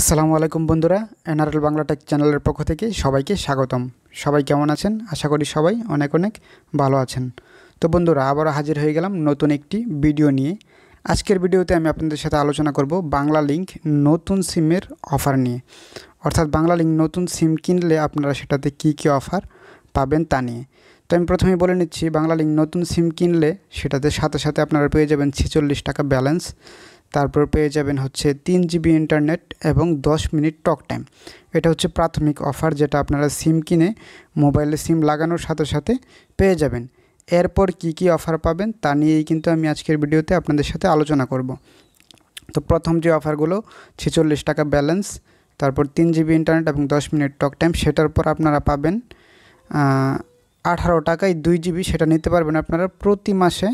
আসসালামু আলাইকুম বন্ধুরা এনআরএল বাংলা টেক চ্যানেলের পক্ষ থেকে সবাইকে স্বাগতম সবাই কেমন আছেন আশা করি সবাই অনেক অনেক ভালো আছেন তো বন্ধুরা আবারও হাজির হয়ে গেলাম নতুন একটি ভিডিও নিয়ে আজকের ভিডিওতে আমি আপনাদের সাথে আলোচনা করব বাংলা লিঙ্ক নতুন সিমের অফার নিয়ে অর্থাৎ বাংলা লিঙ্ক নতুন সিম কিনলে আপনারা সেটাতে কি কি অফার পাবেন তা নিয়ে তো আমি প্রথমেই বলে নিচ্ছি বাংলা লিঙ্ক নতুন সিম কিনলে সেটাতে সাথে সাথে আপনারা পেয়ে যাবেন ছেচল্লিশ টাকা ব্যালেন্স তারপর পেয়ে যাবেন হচ্ছে তিন জিবি ইন্টারনেট এবং 10 মিনিট টক টাইম এটা হচ্ছে প্রাথমিক অফার যেটা আপনারা সিম কিনে মোবাইলে সিম লাগানোর সাথে সাথে পেয়ে যাবেন এরপর কি কি অফার পাবেন তা নিয়েই কিন্তু আমি আজকের ভিডিওতে আপনাদের সাথে আলোচনা করব তো প্রথম যে অফারগুলো ছেচল্লিশ টাকা ব্যালেন্স তারপর তিন জিবি ইন্টারনেট এবং দশ মিনিট টক টাইম সেটার পর আপনারা পাবেন আঠারো টাকায় দুই জিবি সেটা নিতে পারবেন আপনারা প্রতি মাসে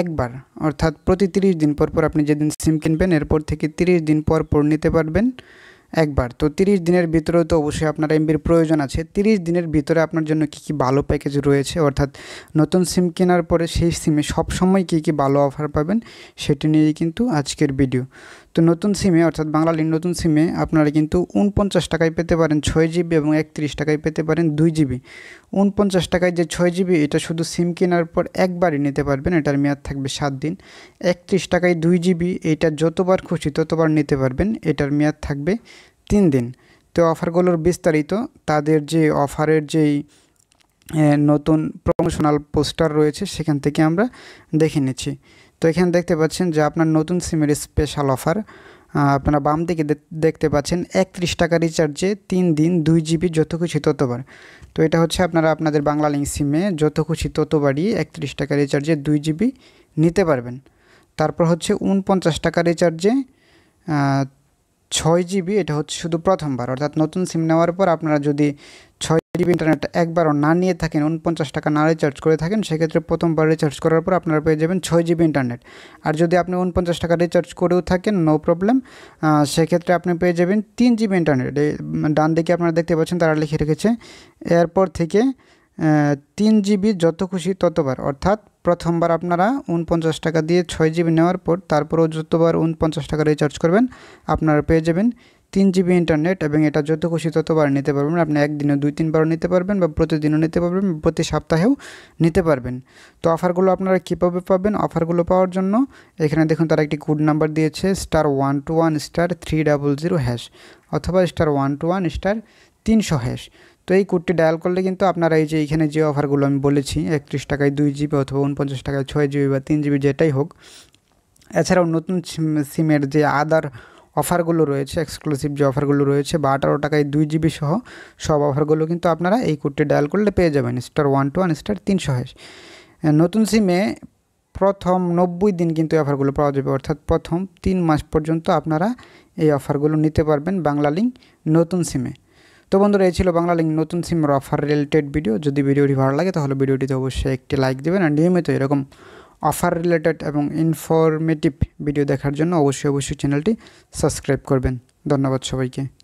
একবার অর্থাৎ প্রতি তিরিশ দিন পর পর আপনি যেদিন সিম কিনবেন এরপর থেকে তিরিশ দিন পর পর নিতে পারবেন একবার তো তিরিশ দিনের ভিতরেও তো অবশ্যই আপনার এমবির প্রয়োজন আছে তিরিশ দিনের ভিতরে আপনার জন্য কী কী ভালো প্যাকেজ রয়েছে অর্থাৎ নতুন সিম কেনার পরে সেই সিমে সবসময় কী কী ভালো অফার পাবেন সেটি নিয়েই কিন্তু আজকের ভিডিও তো নতুন সিমে অর্থাৎ বাংলালির নতুন সিমে আপনারা কিন্তু উনপঞ্চাশ টাকায় পেতে পারেন ছয় জিবি এবং একত্রিশ টাকায় পেতে পারেন দুই জিবি উনপঞ্চাশ টাকায় যে ছয় জিবি এটা শুধু সিম কেনার পর একবারই নিতে পারবেন এটার মেয়াদ থাকবে সাত দিন একত্রিশ টাকায় দুই জিবি এটা যতবার খুশি ততবার নিতে পারবেন এটার মেয়াদ থাকবে তিন দিন তো অফারগুলোর বিস্তারিত তাদের যে অফারের যেই নতুন প্রমোশনাল পোস্টার রয়েছে সেখান থেকে আমরা দেখে নিচ্ছি তো এখানে দেখতে পাচ্ছেন যে আপনার নতুন সিমের স্পেশাল অফার আপনারা বাম দিকে দেখতে পাচ্ছেন একত্রিশ টাকা রিচার্জে তিন দিন দুই জিবি যত খুশি ততবার তো এটা হচ্ছে আপনারা আপনাদের বাংলা লিঙ্ক সিমে যত খুশি ততবারই একত্রিশ টাকা রিচার্জে দুই জিবি নিতে পারবেন তারপর হচ্ছে উনপঞ্চাশ টাকা রিচার্জে ছয় জিবি এটা হচ্ছে শুধু প্রথমবার অর্থাৎ নতুন সিম নেওয়ার পর আপনারা যদি ছয় ফ্রি ইন্টারনেট একবারও না নিয়ে থাকেন উনপঞ্চাশ টাকা না রিচার্জ করে থাকেন সেক্ষেত্রে প্রথমবার রিচার্জ করার পর আপনারা পেয়ে যাবেন ছয় জিবি ইন্টারনেট আর যদি আপনি উনপঞ্চাশ টাকা রিচার্জ করেও থাকেন নো প্রবলেম সেক্ষেত্রে আপনি পেয়ে যাবেন তিন জিবি ইন্টারনেট ডান দিকে আপনারা দেখতে পাচ্ছেন তারা লিখে রেখেছে এরপর থেকে তিন জিবি যত খুশি ততবার অর্থাৎ প্রথমবার আপনারা উনপঞ্চাশ টাকা দিয়ে ছয় জিবি নেওয়ার পর তারপরেও যতবার উনপঞ্চাশ টাকা রিচার্জ করবেন আপনারা পেয়ে যাবেন তিন জিবি ইন্টারনেট এবং এটা যত খুশি ততবার নিতে পারবেন আপনি একদিনে দুই তিনবারও নিতে পারবেন বা প্রতিদিনও নিতে পারবেন প্রতি সপ্তাহেও নিতে পারবেন তো অফারগুলো আপনারা কীভাবে পাবেন অফারগুলো পাওয়ার জন্য এখানে দেখুন তারা একটি কোড নাম্বার দিয়েছে star one two one star three double zero hash অথবা star one two one star তিনশো হ্যাশ তো এই কোডটি ডায়াল করলে কিন্তু আপনারা এই যে এখানে যে অফারগুলো আমি বলেছি একত্রিশ টাকায় দুই জিবি অথবা উনপঞ্চাশ টাকায় ছয় জিবি বা তিন জিবি যেটাই হোক এছাড়াও নতুন সিমের যে আদার অফারগুলো রয়েছে এক্সক্লুসিভ যে অফারগুলো রয়েছে বা আঠারো টাকায় দুই জিবি সহ সব অফারগুলো কিন্তু আপনারা এই কোডটি ডায়াল করলে পেয়ে যাবেন star one two one star তিনশো হ্যাশ নতুন সিমে প্রথম নব্বই দিন কিন্তু এই অফারগুলো পাওয়া যাবে অর্থাৎ প্রথম তিন মাস পর্যন্ত আপনারা এই অফারগুলো নিতে পারবেন বাংলা লিঙ্ক নতুন সিমে তো বন্ধুরা এই ছিল বাংলা লিঙ্ক নতুন সিমের অফার রিলেটেড ভিডিও যদি ভিডিওটি ভালো লাগে তাহলে ভিডিওটিতে অবশ্যই একটি লাইক দেবেন আর নিয়মিত এরকম অফার রিলেটেড এবং ইনফরমেটিভ ভিডিও দেখার জন্য অবশ্যই অবশ্যই চ্যানেলটি সাবস্ক্রাইব করবেন ধন্যবাদ সবাইকে